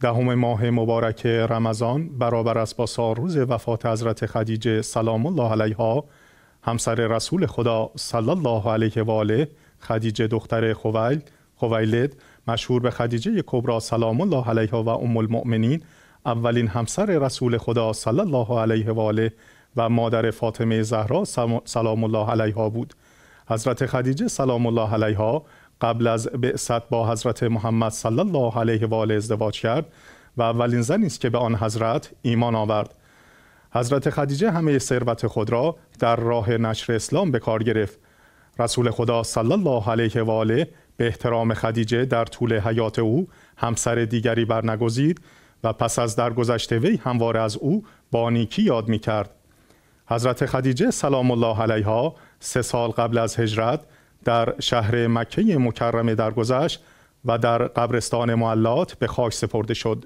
دهم ماه مبارک رمضان برابر است با روز وفات حضرت خدیجه سلام الله علیها همسر رسول خدا صلی الله علیه و آله خدیجه دختر خویل خویلد مشهور به خدیجه کبرا سلام الله علیها و ام المؤمنین اولین همسر رسول خدا صلی الله علیه و آله و مادر فاطمه زهرا سلام الله علیها بود حضرت خدیجه سلام الله علیها قبل از بعثت با حضرت محمد صلی الله علیه و آله ازدواج کرد و اولین زنی است که به آن حضرت ایمان آورد حضرت خدیجه همه ثروت خود را در راه نشر اسلام به کار گرفت رسول خدا صلی الله علیه و آله به احترام خدیجه در طول حیات او همسر دیگری برنگزید و پس از درگذشت وی همواره از او با نیکی یاد می کرد. حضرت خدیجه سلام الله علیها سه سال قبل از هجرت در شهر مکه مکرمه درگذشت و در قبرستان معلات به خاک سپرده شد